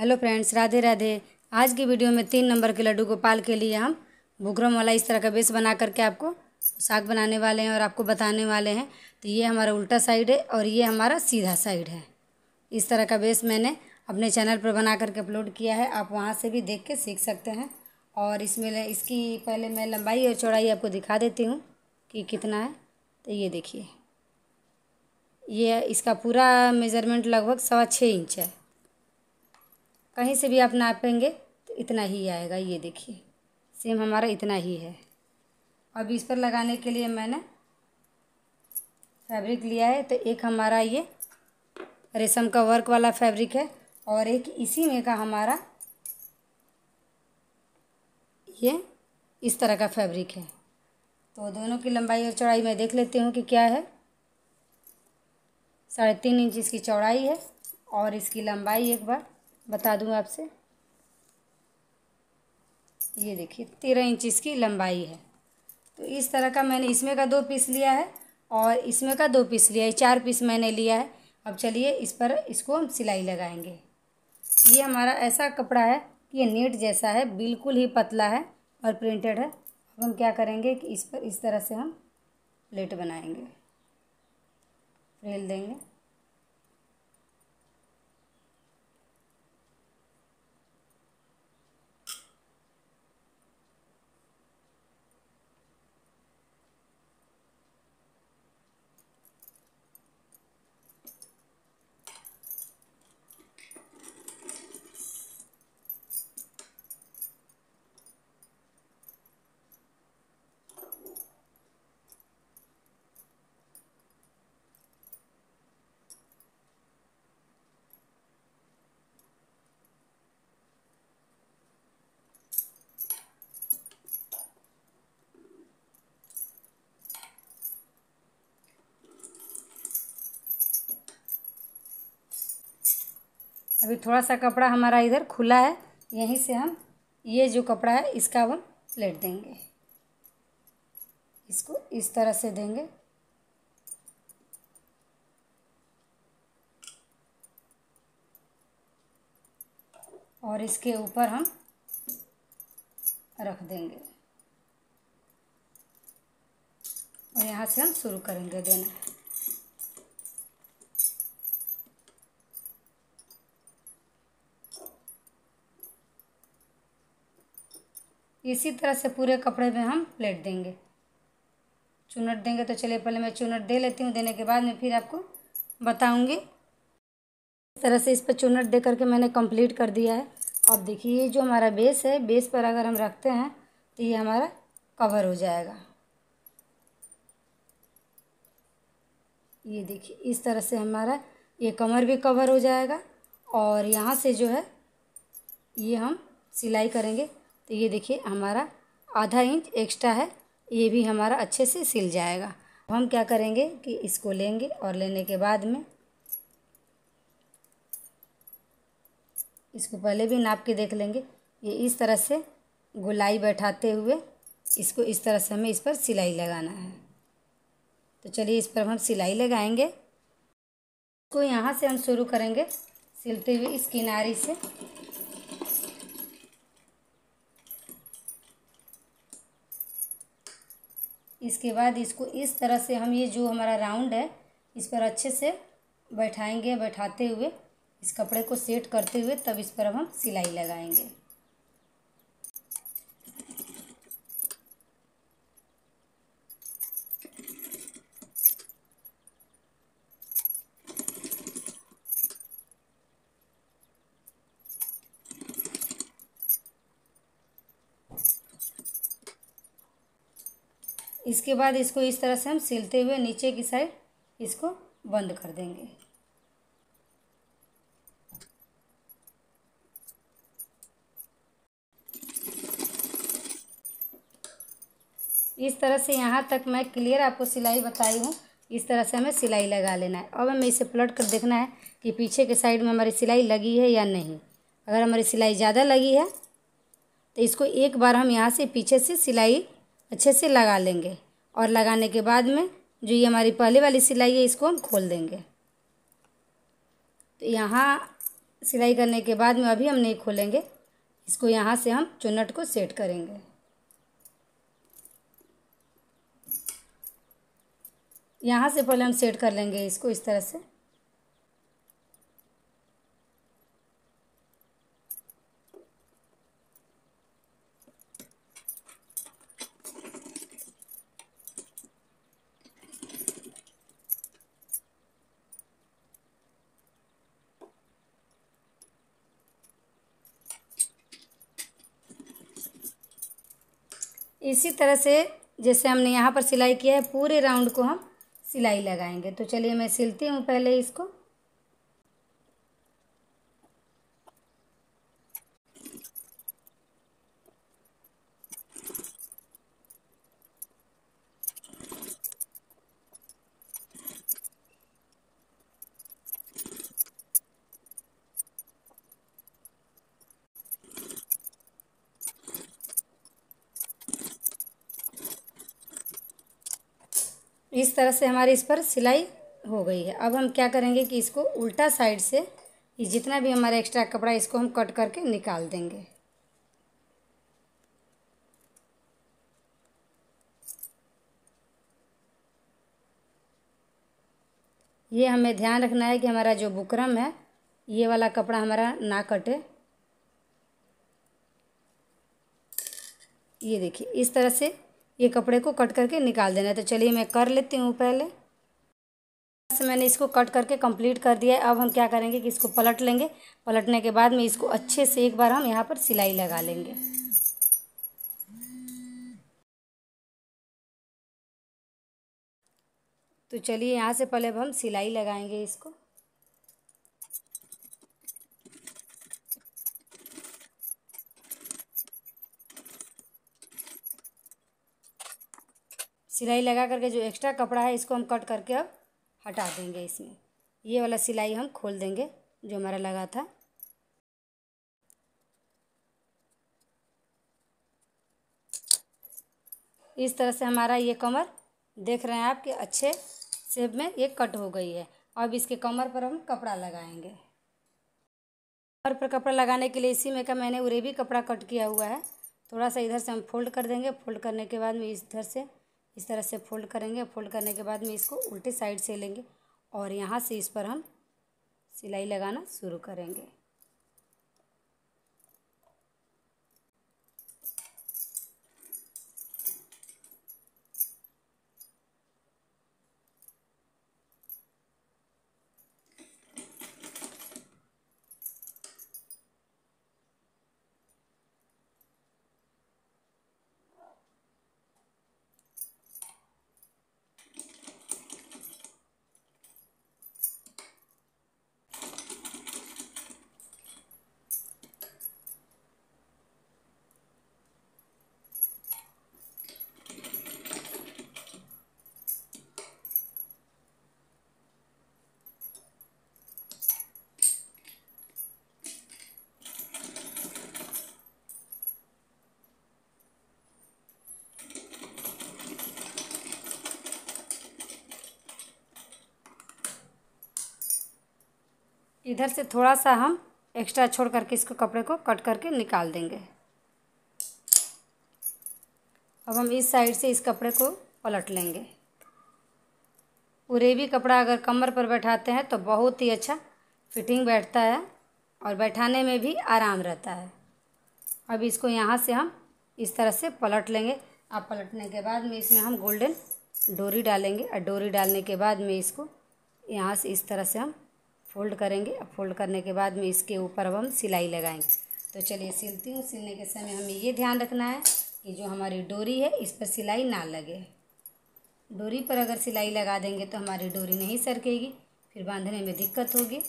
hello friends Radhe Radhe आज की video में तीन नंबर के लड्डू गोपाल के लिए हम भुगरम वाला इस तरह का बेस बना करके आपको साग बनाने वाले हैं और आपको बताने वाले हैं तो ये हमारा उल्टा साइड है और ये हमारा सीधा साइड है इस तरह का बेस मैंने अपने चैनल पर बना करके अपलोड किया है आप वहाँ से भी देख के सीख सकते हैं और इसमें इसकी पहले मैं लंबाई और चौड़ाई आपको दिखा देती हूँ कि कितना है तो ये देखिए ये इसका पूरा मेज़रमेंट लगभग सवा छः इंच है कहीं से भी आप नापेंगे तो इतना ही आएगा ये देखिए सेम हमारा इतना ही है अब इस पर लगाने के लिए मैंने फैब्रिक लिया है तो एक हमारा ये रेशम का वर्क वाला फैब्रिक है और एक इसी में का हमारा ये इस तरह का फैब्रिक है तो दोनों की लंबाई और चौड़ाई मैं देख लेती हूँ कि क्या है साढ़े तीन इंच इसकी चौड़ाई है और इसकी लंबाई एक बार बता दूँ आपसे ये देखिए तेरह इंच इसकी लंबाई है तो इस तरह का मैंने इसमें का दो पीस लिया है और इसमें का दो पीस लिया है चार पीस मैंने लिया है अब चलिए इस पर इसको हम सिलाई लगाएंगे ये हमारा ऐसा कपड़ा है कि ये नेट जैसा है बिल्कुल ही पतला है और प्रिंटेड है अब हम क्या करेंगे कि इस पर इस तरह से हम प्लेट बनाएंगे फ्रेल देंगे अभी थोड़ा सा कपड़ा हमारा इधर खुला है यहीं से हम ये जो कपड़ा है इसका हम प्लेट देंगे इसको इस तरह से देंगे और इसके ऊपर हम रख देंगे और यहाँ से हम शुरू करेंगे देना इसी तरह से पूरे कपड़े में हम प्लेट देंगे चुनट देंगे तो चलिए पहले मैं चुनट दे लेती हूँ देने के बाद में फिर आपको बताऊँगी इस तरह से इस पर चुनट दे करके मैंने कंप्लीट कर दिया है अब देखिए ये जो हमारा बेस है बेस पर अगर हम रखते हैं तो ये हमारा कवर हो जाएगा ये देखिए इस तरह से हमारा ये कमर भी कवर हो जाएगा और यहाँ से जो है ये हम सिलाई करेंगे तो ये देखिए हमारा आधा इंच एक्स्ट्रा है ये भी हमारा अच्छे से सिल जाएगा अब हम क्या करेंगे कि इसको लेंगे और लेने के बाद में इसको पहले भी नाप के देख लेंगे ये इस तरह से गुलाई बैठाते हुए इसको इस तरह से हमें इस पर सिलाई लगाना है तो चलिए इस पर हम सिलाई लगाएंगे इसको यहाँ से हम शुरू करेंगे सिलते हुए इस किनारे से इसके बाद इसको इस तरह से हम ये जो हमारा राउंड है इस पर अच्छे से बैठाएंगे बैठाते हुए इस कपड़े को सेट करते हुए तब इस पर अब हम सिलाई लगाएंगे इसके बाद इसको इस तरह से हम सिलते हुए नीचे की साइड इसको बंद कर देंगे इस तरह से यहाँ तक मैं क्लियर आपको सिलाई बताई हूँ इस तरह से हमें सिलाई लगा लेना है अब हमें इसे प्लट कर देखना है कि पीछे के साइड में हमारी सिलाई लगी है या नहीं अगर हमारी सिलाई ज़्यादा लगी है तो इसको एक बार हम यहाँ से पीछे से सिलाई अच्छे से लगा लेंगे और लगाने के बाद में जो ये हमारी पहले वाली सिलाई है इसको हम खोल देंगे तो यहाँ सिलाई करने के बाद में अभी हम नहीं खोलेंगे इसको यहाँ से हम चुनट को सेट करेंगे यहाँ से पहले हम सेट कर लेंगे इसको इस तरह से इसी तरह से जैसे हमने यहाँ पर सिलाई किया है पूरे राउंड को हम सिलाई लगाएंगे तो चलिए मैं सिलती हूँ पहले इसको इस तरह से हमारी इस पर सिलाई हो गई है अब हम क्या करेंगे कि इसको उल्टा साइड से जितना भी हमारा एक्स्ट्रा कपड़ा इसको हम कट करके निकाल देंगे ये हमें ध्यान रखना है कि हमारा जो बुकरम है ये वाला कपड़ा हमारा ना कटे ये देखिए इस तरह से ये कपड़े को कट करके निकाल देना है तो चलिए मैं कर लेती हूँ पहले से मैंने इसको कट करके कंप्लीट कर दिया है अब हम क्या करेंगे कि इसको पलट लेंगे पलटने के बाद में इसको अच्छे से एक बार हम यहाँ पर सिलाई लगा लेंगे तो चलिए यहाँ से पहले अब हम सिलाई लगाएंगे इसको सिलाई लगा करके जो एक्स्ट्रा कपड़ा है इसको हम कट करके अब हटा देंगे इसमें ये वाला सिलाई हम खोल देंगे जो हमारा लगा था इस तरह से हमारा ये कमर देख रहे हैं आप कि अच्छे सेप में ये कट हो गई है अब इसके कमर पर हम कपड़ा लगाएंगे कमर पर कपड़ा लगाने के लिए इसी में का मैंने उरेबी कपड़ा कट किया हुआ है थोड़ा सा इधर से हम फोल्ड कर देंगे फोल्ड करने के बाद में इधर से इस तरह से फोल्ड करेंगे फोल्ड करने के बाद में इसको उल्टे साइड से लेंगे और यहाँ से इस पर हम सिलाई लगाना शुरू करेंगे इधर से थोड़ा सा हम एक्स्ट्रा छोड़ करके इसको कपड़े को कट करके निकाल देंगे अब हम इस साइड से इस कपड़े को पलट लेंगे उरेवी कपड़ा अगर कमर पर बैठाते हैं तो बहुत ही अच्छा फिटिंग बैठता है और बैठाने में भी आराम रहता है अब इसको यहाँ से हम इस तरह से पलट लेंगे अब पलटने के बाद में इसमें हम गोल्डन डोरी डालेंगे और डोरी डालने के बाद में इसको यहाँ से इस तरह से हम फोल्ड करेंगे अब फोल्ड करने के बाद में इसके ऊपर अब हम सिलाई लगाएंगे तो चलिए सिलती हूँ सिलने के समय हमें ये ध्यान रखना है कि जो हमारी डोरी है इस पर सिलाई ना लगे डोरी पर अगर सिलाई लगा देंगे तो हमारी डोरी नहीं सरकेगी फिर बांधने में दिक्कत होगी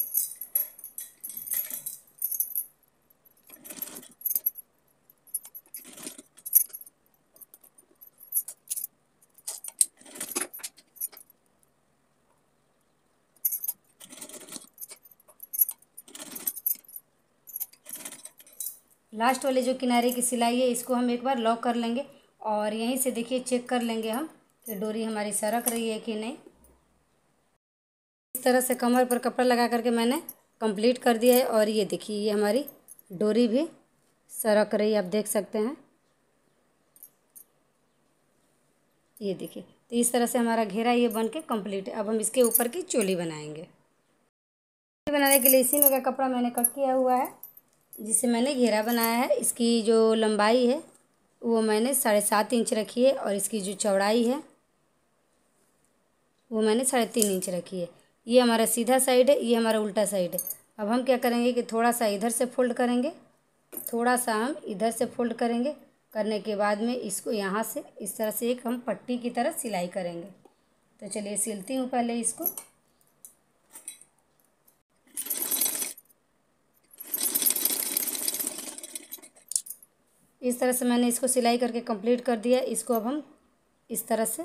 लास्ट वाले जो किनारे की सिलाई है इसको हम एक बार लॉक कर लेंगे और यहीं से देखिए चेक कर लेंगे हम कि डोरी हमारी सरक रही है कि नहीं इस तरह से कमर पर कपड़ा लगा करके मैंने कंप्लीट कर दिया है और ये देखिए ये हमारी डोरी भी सरक रही है आप देख सकते हैं ये देखिए तो इस तरह से हमारा घेरा ये बन के कम्प्लीट है अब हम इसके ऊपर की चोली बनाएंगे चोली बनाने के लिए इसी में का कपड़ा मैंने कट किया हुआ है जिसे मैंने घेरा बनाया है इसकी जो लंबाई है वो मैंने साढ़े सात इंच रखी है और इसकी जो चौड़ाई है वो मैंने साढ़े तीन इंच रखी है ये हमारा सीधा साइड है ये हमारा उल्टा साइड है अब हम क्या करेंगे कि थोड़ा सा इधर से फोल्ड करेंगे थोड़ा सा हम इधर से फोल्ड करेंगे करने के बाद में इसको यहाँ से इस तरह से एक हम पट्टी की तरह सिलाई करेंगे तो चलिए सिलती हूँ पहले इसको इस तरह से मैंने इसको सिलाई करके कंप्लीट कर दिया इसको अब हम इस तरह से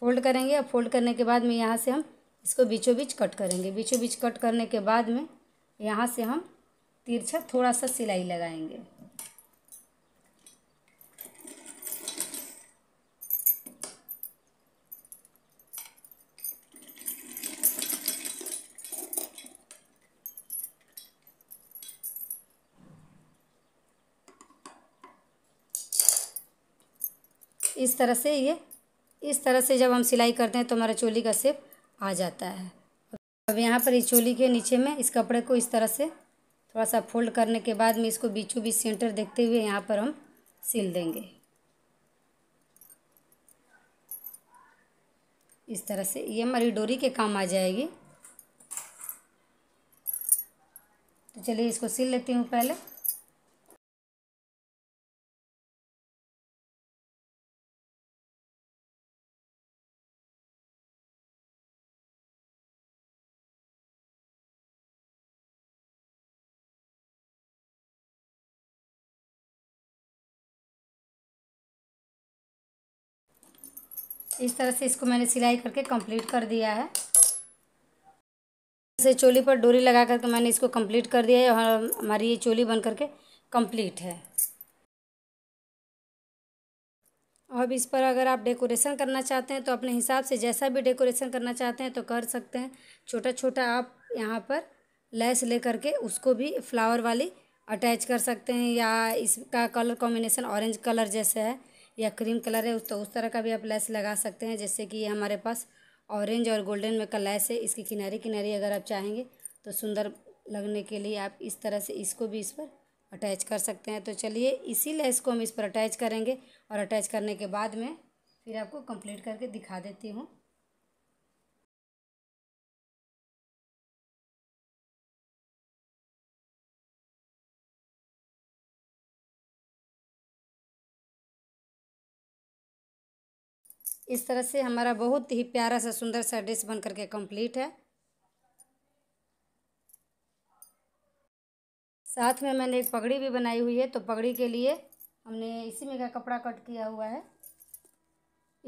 फोल्ड करेंगे अब फोल्ड करने के बाद में यहाँ से हम इसको बीचों बीच कट करेंगे बीचों बीच कट करने के बाद में यहाँ से हम तिरछा थोड़ा सा सिलाई लगाएंगे इस तरह से ये इस तरह से जब हम सिलाई करते हैं तो हमारा चोली का सेप आ जाता है अब यहाँ पर इस चोली के नीचे में इस कपड़े को इस तरह से थोड़ा सा फोल्ड करने के बाद में इसको बीचों बीच सेंटर देखते हुए यहाँ पर हम सिल देंगे इस तरह से ये हमारी डोरी के काम आ जाएगी तो चलिए इसको सिल लेती हूँ पहले इस तरह से इसको मैंने सिलाई करके कंप्लीट कर दिया है से चोली पर डोरी लगा करके मैंने इसको कंप्लीट कर दिया है और हमारी ये चोली बन करके कंप्लीट है अब इस पर अगर आप डेकोरेशन करना चाहते हैं तो अपने हिसाब से जैसा भी डेकोरेशन करना चाहते हैं तो कर सकते हैं छोटा छोटा आप यहाँ पर लेस ले करके उसको भी फ्लावर वाली अटैच कर सकते हैं या इसका कलर कॉम्बिनेशन ऑरेंज कलर जैसे है या क्रीम कलर है उस तो उस तरह का भी आप लैस लगा सकते हैं जैसे कि ये हमारे पास ऑरेंज और गोल्डन में का लैस है इसकी किनारे किनारे अगर आप चाहेंगे तो सुंदर लगने के लिए आप इस तरह से इसको भी इस पर अटैच कर सकते हैं तो चलिए इसी लैस को हम इस पर अटैच करेंगे और अटैच करने के बाद में फिर आपको कंप्लीट करके दिखा देती हूँ इस तरह से हमारा बहुत ही प्यारा सा सुंदर सा ड्रेस बन करके कंप्लीट है साथ में मैंने एक पगड़ी भी बनाई हुई है तो पगड़ी के लिए हमने इसी में का कपड़ा कट किया हुआ है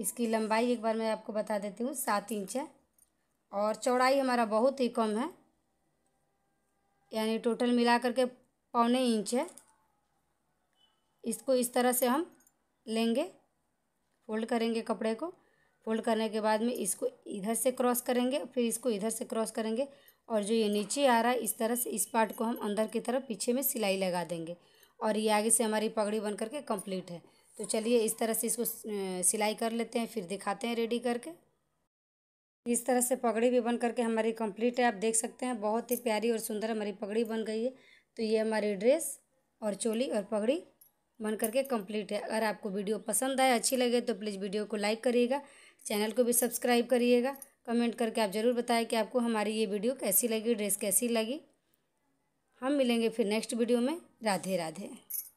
इसकी लंबाई एक बार मैं आपको बता देती हूँ सात इंच है और चौड़ाई हमारा बहुत ही कम है यानी टोटल मिला करके पौने इंच है इसको इस तरह से हम लेंगे फोल्ड करेंगे कपड़े को फोल्ड करने के बाद में इसको इधर से क्रॉस करेंगे फिर इसको इधर से क्रॉस करेंगे और जो ये नीचे आ रहा है इस तरह से इस पार्ट को हम अंदर की तरफ पीछे में सिलाई लगा देंगे और ये आगे से हमारी पगड़ी बन करके कंप्लीट है तो चलिए इस तरह से इसको सिलाई कर लेते हैं फिर दिखाते हैं रेडी करके इस तरह से पगड़ी भी बन करके हमारी कंप्लीट है आप देख सकते हैं बहुत ही प्यारी और सुंदर हमारी पगड़ी बन गई है तो ये हमारी ड्रेस और चोली और पगड़ी बन करके कंप्लीट है अगर आपको वीडियो पसंद आए अच्छी लगे तो प्लीज़ वीडियो को लाइक करिएगा चैनल को भी सब्सक्राइब करिएगा कमेंट करके आप ज़रूर बताएं कि आपको हमारी ये वीडियो कैसी लगी ड्रेस कैसी लगी हम मिलेंगे फिर नेक्स्ट वीडियो में राधे राधे